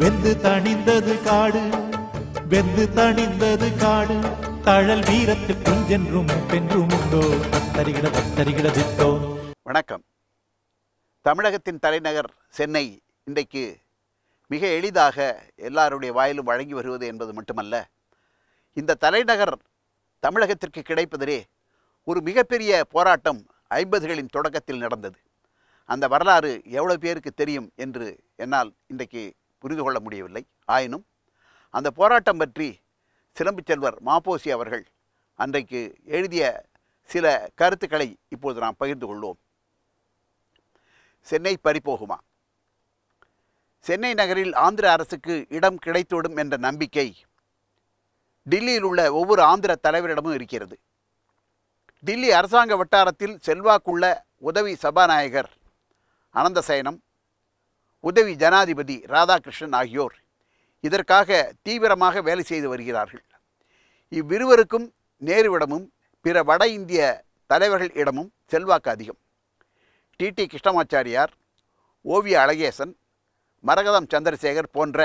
வெந்து தணிந்தது காடு வெந்து தணிந்தது காடு தழல் வீரத்து குஞ்சென்றும் பென்றும் உண்டோ பத்தரிகிட பத்தரிகிட வணக்கம் தமிழகத்தின் தலைநகர் சென்னை இன்றைக்கு மிக எளிதாக எல்லாருடைய வாயிலும் வழங்கி வருவது என்பது மட்டுமல்ல இந்த தலைநகர் தமிழகத்திற்கு கிடைப்பதிலே ஒரு மிகப்பெரிய போராட்டம் ஐம்பதுகளின் தொடக்கத்தில் நடந்தது அந்த வரலாறு எவ்வளோ பேருக்கு தெரியும் என்று என்னால் இன்றைக்கு புரிந்து கொள்ள முடியவில்லை ஆயினும் அந்த போராட்டம் பற்றி சிலம்பு செல்வர் மாப்போசி அவர்கள் அன்றைக்கு எழுதிய சில கருத்துக்களை இப்போது நாம் பகிர்ந்து கொள்வோம் சென்னை பறிப்போகுமா சென்னை நகரில் ஆந்திர அரசுக்கு இடம் கிடைத்துவிடும் என்ற நம்பிக்கை டில்லியில் உள்ள ஒவ்வொரு ஆந்திர தலைவரிடமும் இருக்கிறது டில்லி அரசாங்க வட்டாரத்தில் செல்வாக்குள்ள உதவி சபாநாயகர் அனந்தசயனம் உதவி ஜனாதிபதி ராதாகிருஷ்ணன் ஆகியோர் இதற்காக தீவிரமாக வேலை செய்து வருகிறார்கள் இவ்விருவருக்கும் நேருவிடமும் பிற வட இந்திய தலைவர்கள் இடமும் செல்வாக்கு அதிகம் டி டி கிருஷ்ணமாச்சாரியார் ஓவிய அழகேசன் மரகதம் சந்திரசேகர் போன்ற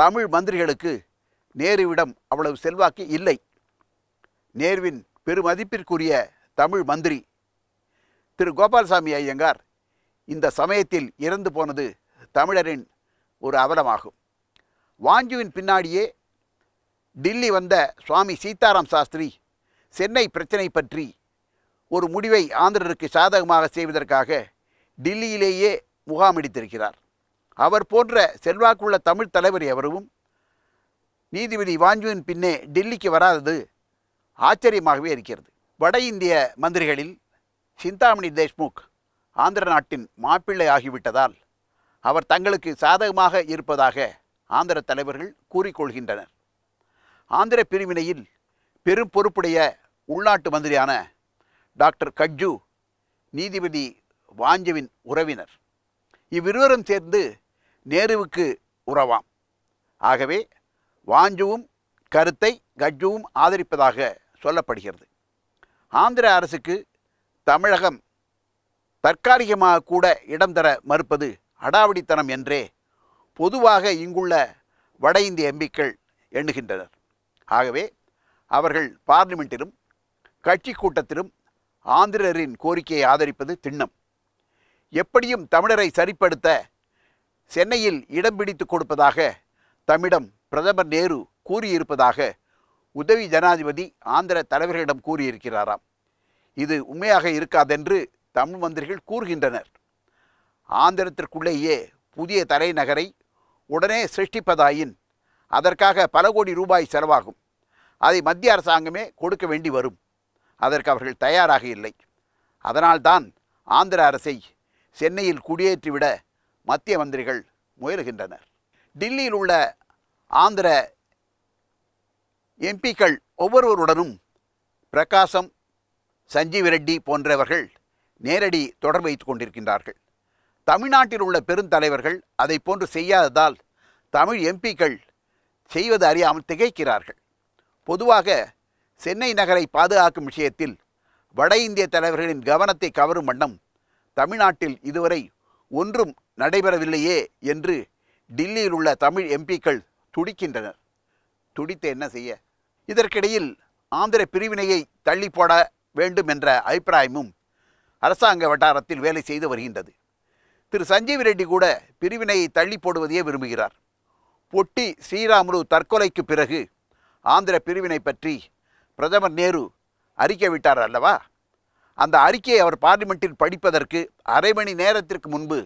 தமிழ் மந்திரிகளுக்கு நேருவிடம் அவ்வளவு செல்வாக்கு இல்லை நேருவின் பெருமதிப்பிற்குரிய தமிழ் மந்திரி திரு கோபாலசாமி ஐயங்கார் இந்த சமயத்தில் இறந்து போனது தமிழரின் ஒரு அவலமாகும் வாஞ்சுவின் பின்னாடியே டில்லி வந்த சுவாமி சீதாராம் சாஸ்திரி சென்னை பிரச்சனை பற்றி ஒரு முடிவை ஆந்திரருக்கு சாதகமாக செய்வதற்காக டில்லியிலேயே முகாமிடித்திருக்கிறார் அவர் போன்ற செல்வாக்குள்ள தமிழ் தலைவர் எவரும் நீதிபதி வாஞ்சுவின் பின்னே டில்லிக்கு வராதது ஆச்சரியமாகவே இருக்கிறது வட இந்திய மந்திரிகளில் சிந்தாமணி தேஷ்முக் ஆந்திர நாட்டின் மாப்பிள்ளை ஆகிவிட்டதால் அவர் தங்களுக்கு சாதகமாக இருப்பதாக ஆந்திர தலைவர்கள் கூறிக்கொள்கின்றனர் ஆந்திர பிரிவினையில் பெரும் பொறுப்புடைய உள்நாட்டு மந்திரியான டாக்டர் கட்ஜு நீதிபதி வாஞ்சவின் உறவினர் இவ்விருவரும் சேர்ந்து நேருவுக்கு உறவாம் ஆகவே வாஞ்சுவும் கருத்தை கட்ஜுவும் ஆதரிப்பதாக சொல்லப்படுகிறது ஆந்திர அரசுக்கு தமிழகம் தற்காலிகமாக கூட இடம் தர மறுப்பது அடாவடித்தனம் என்றே பொதுவாக இங்குள்ள வட இந்திய எம்பிக்கள் எண்ணுகின்றனர் ஆகவே அவர்கள் பார்லிமெண்ட்டிலும் கட்சி கூட்டத்திலும் ஆந்திரரின் கோரிக்கையை ஆதரிப்பது திண்ணம் எப்படியும் தமிழரை சரிப்படுத்த சென்னையில் இடம் பிடித்து கொடுப்பதாக தம்மிடம் பிரதமர் நேரு கூறியிருப்பதாக உதவி ஜனாதிபதி ஆந்திர தலைவர்களிடம் கூறியிருக்கிறாராம் இது உண்மையாக இருக்காதென்று தமிழ் மந்திரிகள் கூறுகின்றனர் ஆந்திரத்திற்குள்ளேயே புதிய தலைநகரை உடனே சிருஷ்டிப்பதாயின் அதற்காக பல கோடி ரூபாய் செலவாகும் அதை மத்திய அரசாங்கமே கொடுக்க வேண்டி வரும் அதற்கு அவர்கள் தயாராக இல்லை அதனால்தான் ஆந்திர அரசை சென்னையில் குடியேற்றிவிட மத்திய மந்திரிகள் முயல்கின்றனர் டில்லியில் உள்ள ஆந்திர எம்பிக்கள் ஒவ்வொருவருடனும் பிரகாசம் சஞ்சீவ் ரெட்டி போன்றவர்கள் நேரடி தொடர்பு வைத்துக் கொண்டிருக்கின்றார்கள் தமிழ்நாட்டில் உள்ள பெருந்தலைவர்கள் அதை போன்று செய்யாததால் தமிழ் எம்பிக்கள் செய்வது அறியாமல் திகைக்கிறார்கள் பொதுவாக சென்னை நகரை பாதுகாக்கும் விஷயத்தில் வட இந்திய தலைவர்களின் கவனத்தை கவரும் வண்ணம் தமிழ்நாட்டில் இதுவரை ஒன்றும் நடைபெறவில்லையே என்று டில்லியில் உள்ள தமிழ் எம்பிக்கள் துடிக்கின்றனர் துடித்து என்ன செய்ய இதற்கிடையில் ஆந்திர பிரிவினையை தள்ளி போட வேண்டும் என்ற அபிப்பிராயமும் அரசாங்க வட்டாரத்தில் வேலை செய்து வருகின்றது திரு சஞ்சீவ் ரெட்டி கூட பிரிவினையை தள்ளி போடுவதையே விரும்புகிறார் பொட்டி ஸ்ரீராமுலு தற்கொலைக்கு பிறகு ஆந்திர பிரிவினை பற்றி பிரதமர் நேரு அறிக்கை விட்டார் அல்லவா அந்த அறிக்கையை அவர் பார்லிமெண்ட்டில் படிப்பதற்கு அரை மணி நேரத்திற்கு முன்பு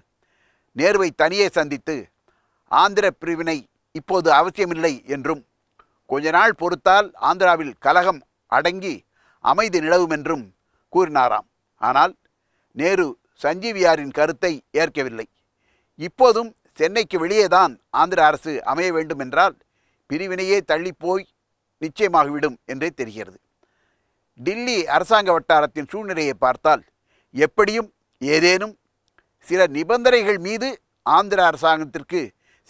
நேருவை தனியே சந்தித்து ஆந்திர பிரிவினை இப்போது அவசியமில்லை என்றும் கொஞ்ச நாள் பொறுத்தால் ஆந்திராவில் கலகம் அடங்கி அமைதி நிலவும் என்றும் கூறினாராம் ஆனால் நேரு சஞ்சீவியாரின் கருத்தை ஏற்கவில்லை இப்போதும் சென்னைக்கு வெளியேதான் ஆந்திர அரசு அமைய வேண்டும் என்றால் பிரிவினையே தள்ளிப்போய் நிச்சயமாகிவிடும் என்றே தெரிகிறது டில்லி அரசாங்க வட்டாரத்தின் சூழ்நிலையை பார்த்தால் எப்படியும் ஏதேனும் சில நிபந்தனைகள் மீது ஆந்திர அரசாங்கத்திற்கு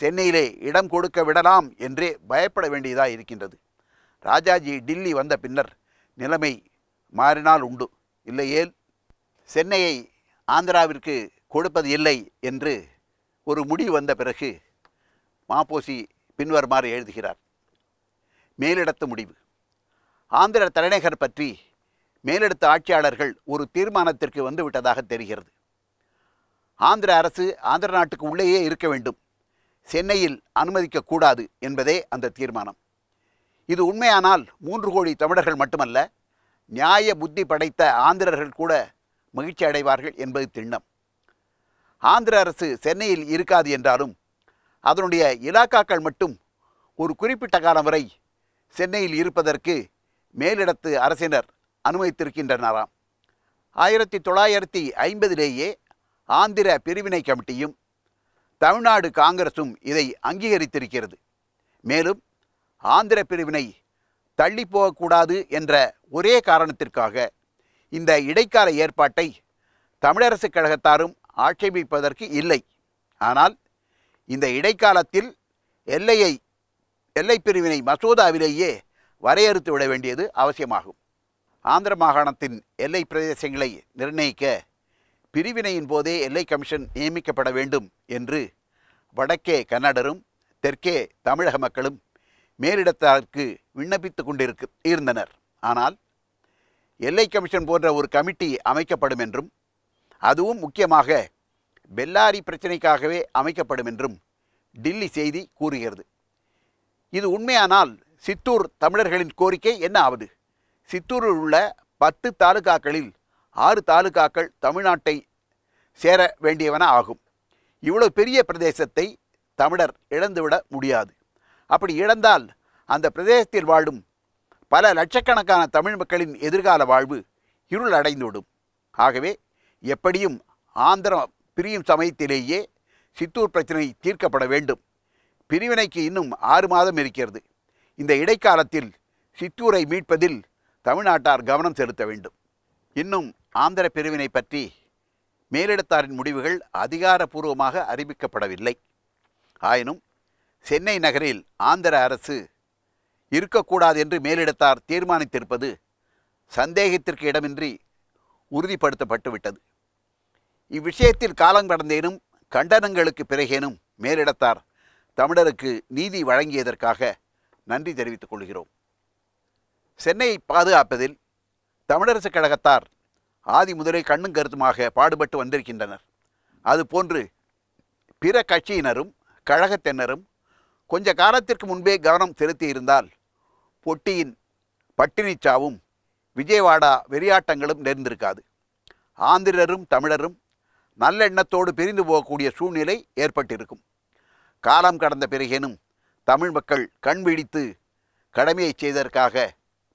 சென்னையிலே இடம் கொடுக்க விடலாம் என்றே பயப்பட வேண்டியதாக இருக்கின்றது ராஜாஜி டில்லி வந்த பின்னர் நிலைமை மாறினால் உண்டு இல்லையேல் சென்னையை ஆந்திராவிற்கு கொடுப்பது இல்லை என்று ஒரு முடிவு வந்த பிறகு மாப்போசி பின்வருமாறு எழுதுகிறார் மேலிடத்து முடிவு ஆந்திர தலைநகர் பற்றி மேலிடத்து ஆட்சியாளர்கள் ஒரு தீர்மானத்திற்கு வந்துவிட்டதாக தெரிகிறது ஆந்திர அரசு ஆந்திர நாட்டுக்கு உள்ளேயே இருக்க வேண்டும் சென்னையில் அனுமதிக்கக்கூடாது என்பதே அந்த தீர்மானம் இது உண்மையானால் மூன்று கோடி தமிழர்கள் மட்டுமல்ல நியாய புத்தி படைத்த ஆந்திரர்கள் கூட மகிழ்ச்சி அடைவார்கள் என்பது திண்ணம் ஆந்திர அரசு சென்னையில் இருக்காது என்றாலும் அதனுடைய இலாக்காக்கள் மட்டும் ஒரு குறிப்பிட்ட காலம் வரை சென்னையில் இருப்பதற்கு மேலிடத்து அரசினர் அனுமதித்திருக்கின்றனராம் ஆயிரத்தி தொள்ளாயிரத்தி ஐம்பதிலேயே ஆந்திர பிரிவினை கமிட்டியும் தமிழ்நாடு காங்கிரஸும் இதை அங்கீகரித்திருக்கிறது மேலும் ஆந்திர பிரிவினை தள்ளி போகக்கூடாது என்ற ஒரே காரணத்திற்காக இந்த இடைக்கால ஏற்பாட்டை தமிழரசுக் கழகத்தாரும் ஆட்சேபிப்பதற்கு இல்லை ஆனால் இந்த இடைக்காலத்தில் எல்லையை எல்லை பிரிவினை மசோதாவிலேயே வரையறுத்து விட வேண்டியது அவசியமாகும் ஆந்திர மாகாணத்தின் எல்லை பிரதேசங்களை நிர்ணயிக்க பிரிவினையின் போதே எல்லை கமிஷன் நியமிக்கப்பட வேண்டும் என்று வடக்கே கன்னடரும் தெற்கே தமிழக மக்களும் மேலிடத்தாருக்கு விண்ணப்பித்து கொண்டிருக்கு இருந்தனர் ஆனால் எல்லை கமிஷன் போன்ற ஒரு கமிட்டி அமைக்கப்படும் என்றும் அதுவும் முக்கியமாக பெல்லாரி பிரச்சினைக்காகவே அமைக்கப்படும் என்றும் டில்லி செய்தி கூறுகிறது இது உண்மையானால் சித்தூர் தமிழர்களின் கோரிக்கை என்ன ஆவது சித்தூரில் உள்ள பத்து தாலுகாக்களில் ஆறு தாலுகாக்கள் தமிழ்நாட்டை சேர வேண்டியவன ஆகும் இவ்வளோ பெரிய பிரதேசத்தை தமிழர் இழந்துவிட முடியாது அப்படி இழந்தால் அந்த பிரதேசத்தில் வாழும் பல லட்சக்கணக்கான தமிழ் மக்களின் எதிர்கால வாழ்வு இருள் அடைந்துவிடும் ஆகவே எப்படியும் ஆந்திரம் பிரியும் சமயத்திலேயே சித்தூர் பிரச்சனை தீர்க்கப்பட வேண்டும் பிரிவினைக்கு இன்னும் ஆறு மாதம் இருக்கிறது இந்த இடைக்காலத்தில் சித்தூரை மீட்பதில் தமிழ்நாட்டார் கவனம் செலுத்த வேண்டும் இன்னும் ஆந்திர பிரிவினை பற்றி மேலிடத்தாரின் முடிவுகள் அதிகாரப்பூர்வமாக அறிவிக்கப்படவில்லை ஆயினும் சென்னை நகரில் ஆந்திர அரசு இருக்கக்கூடாது என்று மேலிடத்தார் தீர்மானித்திருப்பது சந்தேகத்திற்கு இடமின்றி உறுதிப்படுத்தப்பட்டுவிட்டது இவ்விஷயத்தில் காலம் கடந்தேனும் கண்டனங்களுக்கு பிறகேனும் மேலிடத்தார் தமிழருக்கு நீதி வழங்கியதற்காக நன்றி தெரிவித்துக் கொள்கிறோம் சென்னையை பாதுகாப்பதில் தமிழரசுக் கழகத்தார் ஆதி முதலே கண்ணும் கருத்துமாக பாடுபட்டு வந்திருக்கின்றனர் அதுபோன்று பிற கட்சியினரும் கழகத்தினரும் கொஞ்ச காலத்திற்கு முன்பே கவனம் செலுத்தியிருந்தால் பொட்டியின் பட்டினிச்சாவும் விஜயவாடா வெறியாட்டங்களும் நேர்ந்திருக்காது ஆந்திரரும் தமிழரும் நல்லெண்ணத்தோடு பிரிந்து போகக்கூடிய சூழ்நிலை ஏற்பட்டிருக்கும் காலம் கடந்த பிறகேனும் தமிழ் மக்கள் கண் விழித்து கடமையை செய்ததற்காக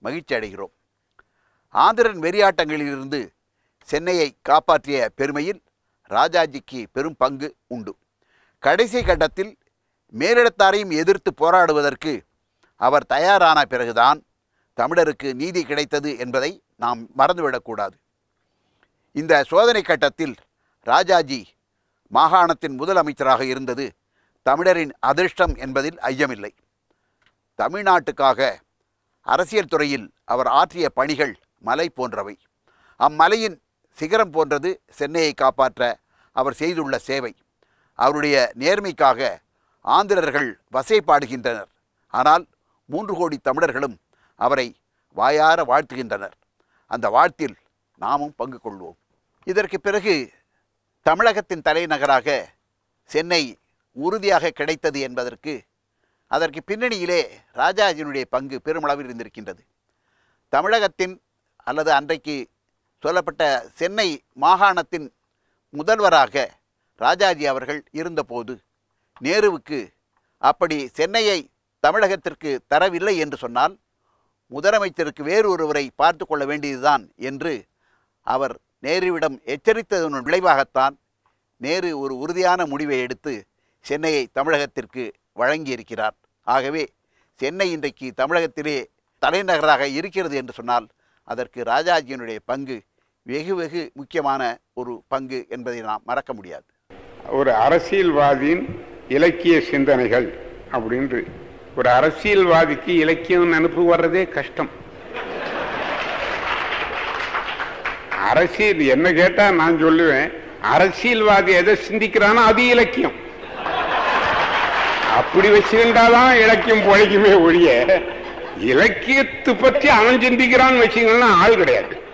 மகிழ்ச்சி அடைகிறோம் ஆந்திரன் வெறியாட்டங்களிலிருந்து சென்னையை காப்பாற்றிய பெருமையில் ராஜாஜிக்கு பெரும் பங்கு உண்டு கடைசி கட்டத்தில் மேலிடத்தாரையும் எதிர்த்து போராடுவதற்கு அவர் தயாரான பிறகுதான் தமிழருக்கு நீதி கிடைத்தது என்பதை நாம் மறந்துவிடக்கூடாது இந்த சோதனை கட்டத்தில் ராஜாஜி மாகாணத்தின் முதலமைச்சராக இருந்தது தமிழரின் அதிர்ஷ்டம் என்பதில் ஐயமில்லை தமிழ்நாட்டுக்காக அரசியல் துறையில் அவர் ஆற்றிய பணிகள் மலை போன்றவை அம்மலையின் சிகரம் போன்றது சென்னையை காப்பாற்ற அவர் செய்துள்ள சேவை அவருடைய நேர்மைக்காக ஆந்திரர்கள் வசைப்பாடுகின்றனர் ஆனால் மூன்று கோடி தமிழர்களும் அவரை வாயார வாழ்த்துகின்றனர் அந்த வாழ்த்தில் நாமும் பங்கு கொள்வோம் இதற்கு பிறகு தமிழகத்தின் தலைநகராக சென்னை உறுதியாக கிடைத்தது என்பதற்கு அதற்கு பின்னணியிலே ராஜாஜினுடைய பங்கு பெருமளவில் இருந்திருக்கின்றது தமிழகத்தின் அல்லது அன்றைக்கு சொல்லப்பட்ட சென்னை மாகாணத்தின் முதல்வராக ராஜாஜி அவர்கள் இருந்தபோது நேருவுக்கு அப்படி சென்னையை தமிழகத்திற்கு தரவில்லை என்று சொன்னால் முதலமைச்சருக்கு வேறு ஒருவரை பார்த்து கொள்ள வேண்டியதுதான் என்று அவர் நேருவிடம் எச்சரித்ததன் விளைவாகத்தான் நேரு ஒரு உறுதியான முடிவை எடுத்து சென்னையை தமிழகத்திற்கு வழங்கியிருக்கிறார் ஆகவே சென்னை இன்றைக்கு தமிழகத்திலே தலைநகராக இருக்கிறது என்று சொன்னால் அதற்கு ராஜாஜியினுடைய பங்கு வெகு வெகு முக்கியமான ஒரு பங்கு என்பதை நாம் மறக்க முடியாது ஒரு அரசியல்வாதியின் இலக்கிய சிந்தனைகள் அப்படின்னு ஒரு அரசியல்வாதிக்கு இலக்கியம் நினப்பு வர்றதே கஷ்டம் அரசியல் என்ன கேட்டா நான் சொல்லுவேன் அரசியல்வாதி எதை சிந்திக்கிறானோ அது இலக்கியம் அப்படி வச்சுக்கிட்டாதான் இலக்கியம் பிழைக்குமே ஒழிய இலக்கியத்தை பற்றி அவன் சிந்திக்கிறான்னு வச்சுக்கணும்னா ஆள் கிடையாது